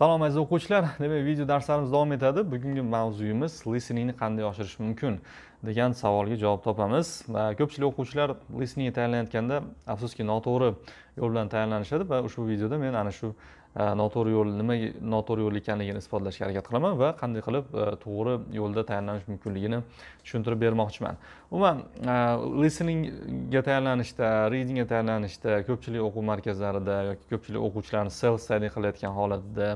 salom aziz o'quvchilar demak video darslarimiz davom etadi bugungi mavzuyimiz listeningni qanday oshirish mumkin degan savolga javob topamiz Va ko'pchilik o'quvchilar listening tayyorlanayotganda afsuski noto'g'ri yo'l bilan tayyorlanishadi va ushbu videoda men ana shu Э, noto'g'ri yo'l nima noto'g'ri yo'l ekanligini isbotlashga harakat qilaman va qanday qilib e, to'g'ri yo'lda tayyorlanish mumkinligini tushuntirib bermoqchiman umuman e, listeningga tayyorlanishda readingga tayyorlanishda ko'pchilik o'quv markazlarida yoki ko'pchilik o'quvchilarni self study qilayotgan holatda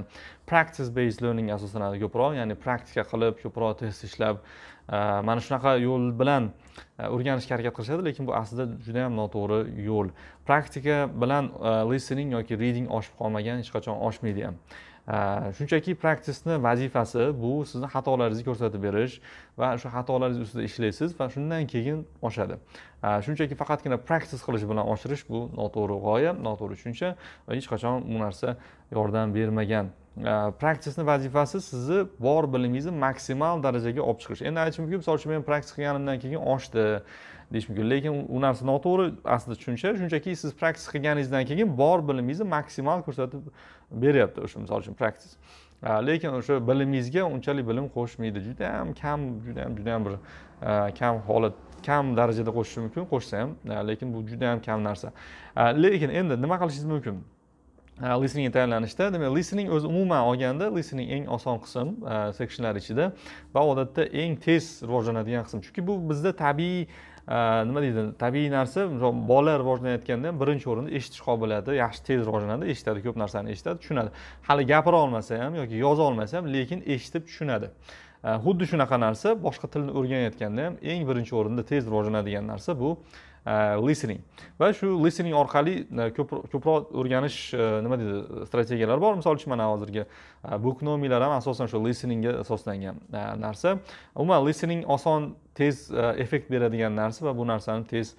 practice based learning asoslanadi ko'proq ya'ni praktika qilib ko'proq test ishlab Э, mana shunaqa yo'l bilan e, o'rganishga harakat qilishadi lekin bu aslida juda yam noto'g'ri yo'l praktika bilan e, listening yoki reading oshib qolmagan hech qachon oshmaydi ham e, shunchaki praktisni vazifasi bu sizni xatolaringizni ko'rsatib berish va shu xatolaringiz ustida ishlaysiz va shundan keyin oshadi shunchaki faqatgina praktis qilish bilan oshirish bu noto'g'ri g'oya noto'g'ri tushuncha va hech qachon bu narsa yordam bermagan praktisni э, vazifasi sizni bor bilimingizni maksimal darajaga olib chiqish endi aytish mumkin misol uchun men praktika qilganimdan keyin oshdi deyish mumkin lekin u narsa noto'g'ri aslida tushuncha shunchaki siz praktika qilganingizdan keyin bor bilimingizni maksimal ko'rsatib beryapti o'sha misol uchun praktis э, lekin o'sha bilimingizga unchalik bilim qo'shmaydi juda ham kam juda ham juda ham bir э, kam holat kam darajada qo'shishi mumkin qo'shsa ham lekin bu juda ham kam narsa lekin endi nima qilishingiz mumkin listening tayyorlanishda demak listening o'zi umuman olganda listening eng oson qism sectionlar ichida va odatda eng tez rivojlanadigan qism chunki bu bizda tabiiy nima deydi tabiiy narsa bola rivojlanayotganda ham birinchi o'rinda eshitish qobiliyati yaxshi tez rivojlanadi eshitadi ko'p narsani eshitadi tushunadi hali gapira olmasa ham yoki yoza olmasa ham lekin eshitib tushunadi xuddi shunaqa narsa boshqa tilni o'rganayotganda ham eng birinchi o'rinda tez rivojlanadigan narsa bu Э, listening va shu listening orqali e, ko'proq o'rganish e, nima deydi strategiyalar bor misol uchun mana hozirgi e, buknomilar ham asosan shu listeningga asoslangan narsa umuman listening oson tez effekt beradigan narsa va bu narsani tez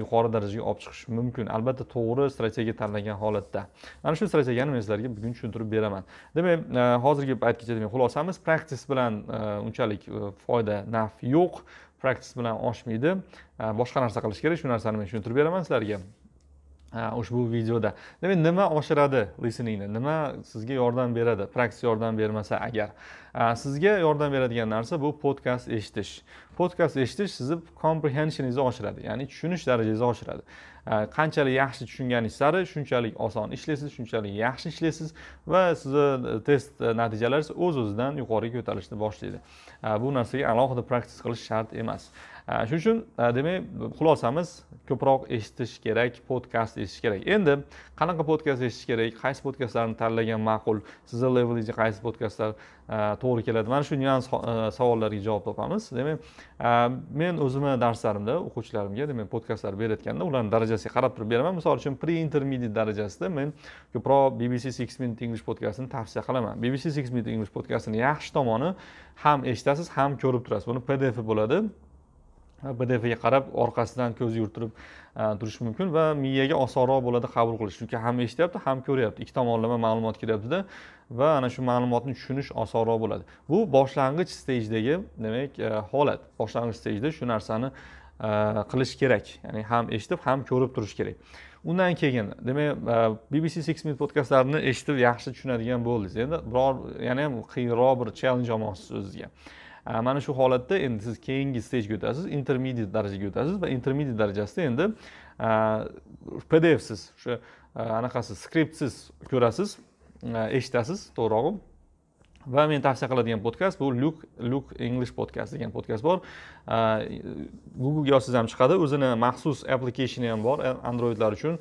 yuqori darajaga olib chiqish mumkin albatta to'g'ri strategiya tanlagan holatda ana shu strategiyani men sizlarga bugun tushuntirib beraman demak hozirgi paytgacha demak xulosamiz praktis bilan unchalik foyda naf yo'q praktis bilan oshmaydi э, boshqa narsa qilish kerak shu narsani men tushuntirib beraman sizlarga э, ushbu videoda demak nima oshiradi listeningni nima sizga yordam beradi praktis yordam bermasa agar э, sizga yordam beradigan narsa bu podkast eshitish podkast eshitish sizni comprehensioningizni oshiradi ya'ni tushunish darajangizni oshiradi qanchalik yaxshi tushunganingiz sari shunchalik oson ishlaysiz shunchalik yaxshi ishlaysiz va sizni e, test e, natijalaringiz o'z o'zidan yuqoriga ko'tarilishni boshlaydi bu narsaga alohida praktis qilish shart emas shuning uchun e, demak xulosamiz ko'proq eshitish kerak podkast eshitish kerak endi qanaqa podkast eshitish kerak qaysi podkastlarni tanlagan ma'qul sizni levelingizga qaysi podkastlar to'g'ri keladi mana shu nyuans e, savollarga javob topamiz demak e, men o'zimni darslarimda o'quvchilarimga demak podkastlar berayotganda ularni darajasiga qarab turib beraman misol uchun pre intermediate darajasida men ko'proq bbc six minute english podkastini tavsiya qilaman bbc six minute english podkastini yaxshi tomoni ham eshitasiz ham ko'rib turasiz buni pdf bo'ladi bdfga qarab orqasidan ko'z yurtirib e, turish mumkin va miyaga osonroq bo'ladi qabul qilish chunki ham eshityapti ham ko'ryapti ikki tomonlama ma'lumot kiryaptida va ana shu ma'lumotni tushunish osonroq bo'ladi bu boshlang'ich stejdagi demak e, holat boshlang'ich stejda shu narsani e, qilish kerak ya'ni ham eshitib ham ko'rib turish kerak undan keyin demak bbc six minute podkastlarini eshitib yaxshi tushunadigan bo'ldingiz endi biror yana ham qiyinroq bir challenge olmoqchisiz o'zizga mana shu holatda endi siz keyingi stejga o'tasiz intermediate darajaga o'tasiz va intermediate darajasida endi pdfsiz o'sha anaqasi skriptsiz ko'rasiz eshitasiz to'g'rirog'i va men tavsiya qiladigan podkast bu luk luk english podkast degan podkast bor googlega yozsangiz ham chiqadi o'zini maxsus applicationi ham bor androidlar uchun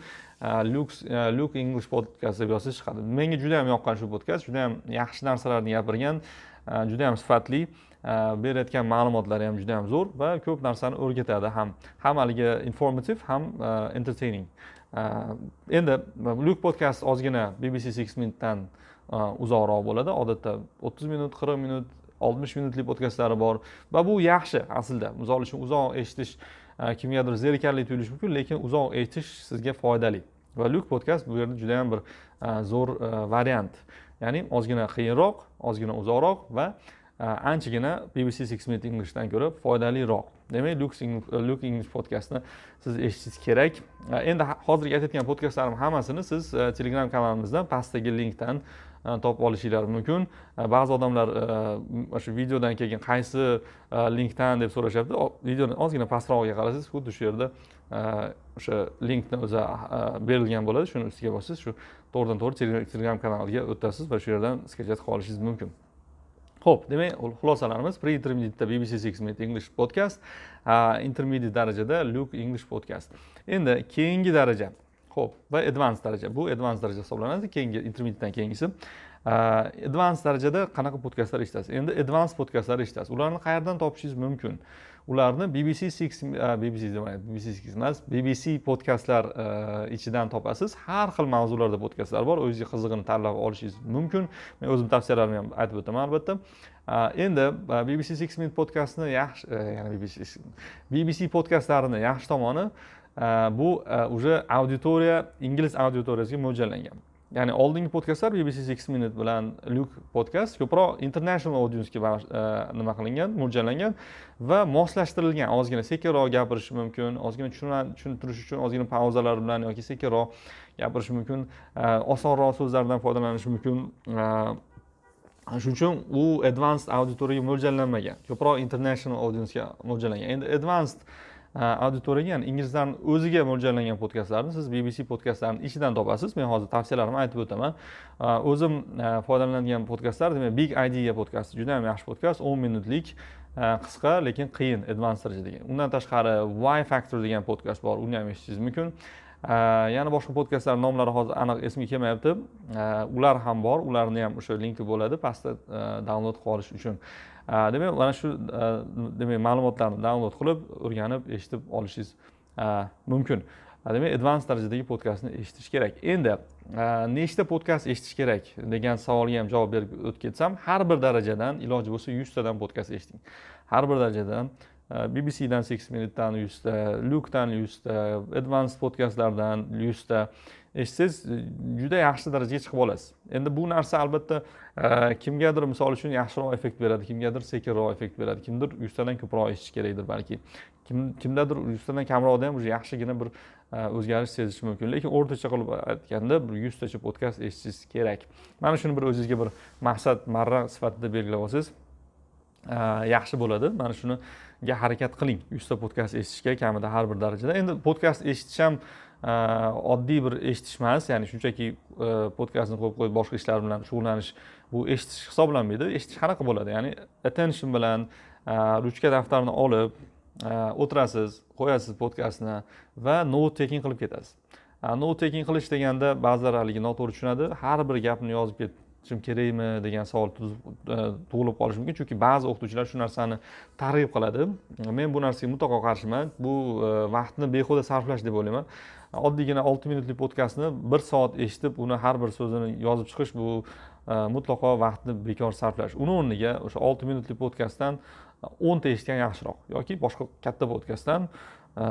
luk e, luk english podkast deb yozsangiz chiqadi menga juda ham yoqqan shu podkast juda ham yaxshi narsalarni gapirgan Э, juda yam sifatli э, berayotgan ma'lumotlari ham juda yam zo'r va ko'p narsani o'rgatadi ham ham haligi informativ ham e, entertaining e, endi luk podkast ozgina bbc six minutdan e, uzoqroq bo'ladi odatda o'ttiz minut qirq minut oltmish minutlik podkastlari bor va bu yaxshi aslida misol uchun uzoq eshitish kimgadir zerikarli tuyulishi mumkin lekin uzoq eshitish sizga foydali va luk podkast bu yerda juda yam bir zo'r variant ya'ni ozgina qiyinroq ozgina uzoqroq va e, anchagina bbc six minute englishdan ko'ra foydaliroq demak lux luk english e, podkastni siz eshitishingiz kerak e, endi hozirgi aytayotgan podkastlarim hammasini siz telegram kanalimizdan pastdagi linkdan topib olishinglar mumkin ba'zi odamlar shu videodan keyin qaysi linkdan deb so'rashyapti videoni ozgina pastrog'iga qarasangiz xuddi shu yerda o'sha linkni o'zi berilgan bo'ladi shuni ustiga bossangiz shu to'g'ridan to'g'ri telegram kanaliga o'tasiz va shu yerdan skajat qilib olishingiz mumkin ho'p demak xulosalarimiz pre intermediate bbc six minute english podcast intermediate darajada luke english podcast endi keyingi daraja ho'p va advance daraja bu advance daraja hisoblanadi keyingi intermediatdan keyingisi advance darajada qanaqa podkastlar eshitasiz endi advance podkastlar eshitasiz ularni qayerdan topishingiz mumkin ularni bbc six bbc demaydi bbc six emas bbc podkastlar e, ichidan topasiz har xil mavzularda podkastlar bor o'zingizga qizig'ini tanlab olishingiz mumkin men o'zimni tavsiyalarimni ham aytib o'taman albatta endi bbc six minute podkastni yaxshi e, ya'ni bbc bbc podkastlarini yaxshi tomoni bu уже auditoriya ingliz auditoriyasiga mo'ljallangan ya'ni oldingi podkastlar bbc six minute bilan luk podkast ko'proq international audiensga e, nima qilingan mo'ljallangan va moslashtirilgan ozgina sekinroq gapirish mumkin ozgina tushuntirish uchun ozgina pauzalar bilan yoki sekinroq gapirish mumkin e, osonroq so'zlardan foydalanish mumkin e, shuning uchun u advanced auditoriyaga mo'ljallanmagan ko'proq international audiensga mo'ljallangan endi advanced auditoriyaga ya'ni inglizlarni o'ziga mo'ljallangan podkastlarni siz bbc podkastlarini ichidan topasiz men hozir tavsiyalarimni aytib o'taman o'zim foydalanadigan podkastlar demak big idea podkasti juda yam yaxshi podkast o'n minutlik qisqa lekin qiyin advanced degan undan tashqari why factor degan podkast bor uni ham eshitishingiz mumkin Э, yana boshqa podkastlar nomlari hozir aniq esimga kelmayapti э, ular ham bor ularni ham o'sha linki bo'ladi pastda э, download qilib olish uchun demak mana shu demak ma'lumotlarni download qilib o'rganib eshitib olishingiz mumkin demak advans darajadagi podkastni eshitish kerak endi nechta podkast eshitish kerak degan savolga ham javob berib o'tib ketsam har bir darajadan iloji bo'lsa yuztadan podkast eshiting har bir darajadan bbcdan 6 minutdan Luke'dan 100 ta, advanced 100 ta. eshitsangiz juda yaxshi darajaga chiqib olasiz endi bu narsa albatta e, kimgadir misol uchun yaxshiroq effekt beradi kimgadir sekinroq effekt beradi kimdir tadan ko'proq eshitish kerakdir balki kim kimdadir tadan kamroqda ham уже yaxshigina bir e, o'zgarish sezish mumkin lekin o'rtacha qilib aytganda bir tacha podcast eshitish kerak mana shuni bir o'zingizga bir maqsad marra sifatida belgilab olsangiz Э, yaxshi bo'ladi mana shuniga harakat qiling yuzta podkast eshitishga kamida har bir darajada endi podkast eshitish ham e, oddiy bir eshitish emas ya'ni shunchaki e, podkastni qo'yib qo'yib boshqa ishlar bilan shug'ullanish bu eshitish hisoblanmaydi eshitish qanaqa bo'ladi ya'ni attention bilan e, ruchka daftarni olib o'tirasiz qo'yasiz podkastni va note taking qilib ketasiz note taking qilish deganda ba'zilar haligi noto'g'ri tushunadi har bir gapni yozib ketib qilishim kerakmi degan savol e, tug'ilib qolishi mumkin chunki ba'zi o'qituvchilar shu narsani targ'ib qiladi men bu narsaga mutlaqo qarshiman bu e, vaqtni behuda sarflash deb o'ylayman oddiygina olti minutlik podkastni bir soat eshitib uni har bir so'zini yozib chiqish bu e, mutlaqo vaqtni bekor sarflash uni o'rniga o'sha olti minutlik podkastdan o'nta eshitgan yaxshiroq yoki boshqa katta podkastdan Э,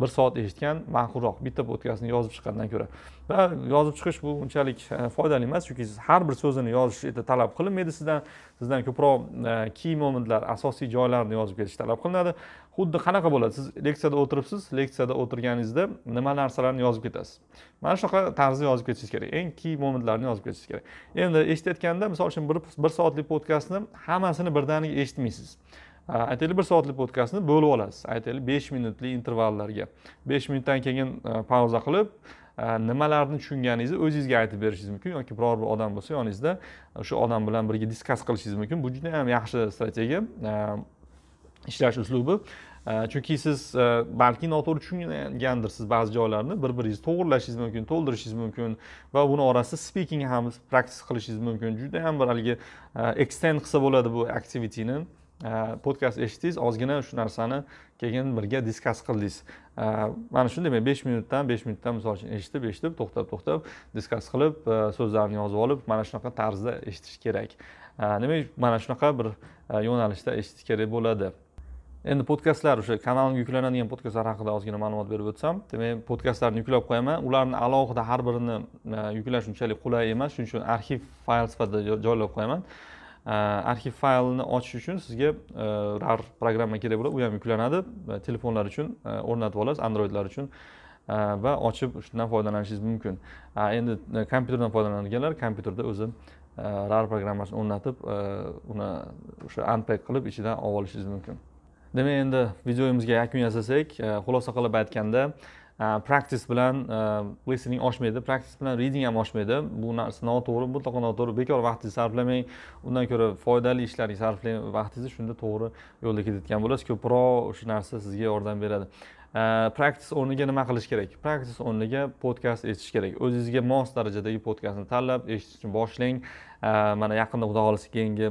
bir soat eshitgan ma'qulroq bitta podkastni yozib chiqqandan ko'ra va yozib chiqish bu unchalik e, foydali emas chunki siz har bir so'zini yozish endi talab qilinmaydi sizdan sizdan ko'proq e, key momentlar asosiy joylarni yozib ketish talab qilinadi xuddi qanaqa bo'ladi siz leksiyada o'tiribsiz leksiyada o'tirganingizda nima narsalarni yozib ketasiz mana shunaqa tarzda yozib ketishingiz kerak eng key momentlarni yozib ketishingiz kerak endi eshitayotganda misol uchun bir soatlik podkastni hammasini birdaniga eshitmaysiz aytaylik bir soatlik podkastni bo'lib olasiz aytaylik besh minutlik intervallarga besh minutdan keyin e, pauza qilib e, nimalarni tushunganingizni o'zingizga aytib berishingiz mumkin yoki biror bir odam bo'lsa yoningizda o'sha e, odam bilan birga diskas qilishingiz mumkin bu juda ham yaxshi strategiya ishlash uslubi chunki siz balki noto'g'ri tushungandirsiz ba'zi joylarni bir biringizni to'g'irlashingiz mumkin to'ldirishingiz mumkin va buni orasida speaking ham praktis qilishingiz mumkin juda ham bir haligi ekstend qilsa bo'ladi bu aktivitini podkast э, eshitdingiz ozgina shu narsani keyin birga diskas qildingiz э, mana shunday men besh minutdan besh minutdan misol uchun eshitib eshitib to'xtab to'xtab diskas qilib e, so'zlarni yozib olib mana shunaqa tarzda eshitish kerak demak э, mana shunaqa bir e, yo'nalishda eshitish kerak bo'ladi endi podkastlar o'sha kanalimga yuklanadigan podkastlar haqida ozgina ma'lumot berib o'tsam demak podkastlarni yuklab qo'yaman ularni alohida har birini e, yuklash unchalik qulay emas shuning uchun arxiv fayl sifatida joylab qo'yaman Э, arxiv faylni ochish uchun sizga э, rar programma kerak bo'ladi u ham yuklanadi telefonlar uchun e, o'rnatib olasiz androidlar uchun e, va ochib shundan foydalanishingiz mumkin endi e, kompyuterdan foydalanadiganlar kompyuterda o'zi rar programmasini o'rnatib uni o'sha unpack qilib ichidan olib olishingiz mumkin demak endi videomizga yakun yasasak xulosa qilib aytganda Э, practice bilan э, listening oshmaydi practice bilan reading ham oshmaydi bu narsa noto'g'ri mutlaqo noto'g'ri bekor vaqtingizni sarflamang undan ko'ra foydali ishlarga sarflang vaqtingizni shunda to'g'ri yo'lda ketayotgan bo'lasiz ko'proq o'sha narsa sizga yordam beradi э, practice o'rniga nima qilish kerak practice o'rniga podkast eshitish kerak o'zingizga mos darajadagi podkastni tanlab eshitishni boshlang mana yaqinda xudo xohlasa keyingi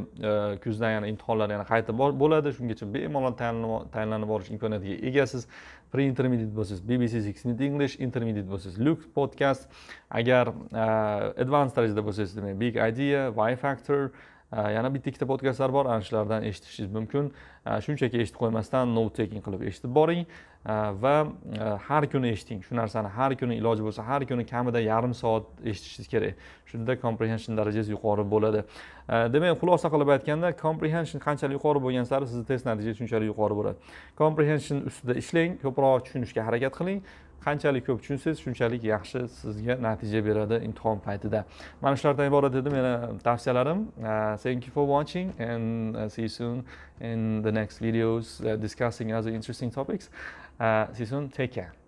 kuzda yana imtihonlar yana qayta bo'ladi shungacha bemalol tayinlanib olish imkoniyatiga egasiz pre intermediate bo'lsangiz bbc six minute english intermediate bo'lsangiz lux podcast agar uh, advanced darajada bo'lsangiz demak big idea y factor yana bitta ikkita podkastlar bor ana shulardan eshitishingiz mumkin shunchaki eshitib qo'ymasdan note taking qilib eshitib boring va e, har kuni eshiting shu narsani har kuni iloji bo'lsa har kuni kamida yarim soat eshitishingiz kerak shunda comprehension darajangiz yuqori bo'ladi demak xulosa qilib aytganda comprehension qanchalik yuqori bo'lgan sari sizni test natijangiz shunchalik yuqori bo'ladi comprehension ustida ishlang ko'proq tushunishga harakat qiling qanchalik ko'p tushunsangiz shunchalik yaxshi sizga natija beradi imtihon paytida mana shulardan iborat edi meni tavsiyalarim uh, thank you for watching and uh, see you soon in the next videos uh, discussing other interesting topics uh, see you soon take care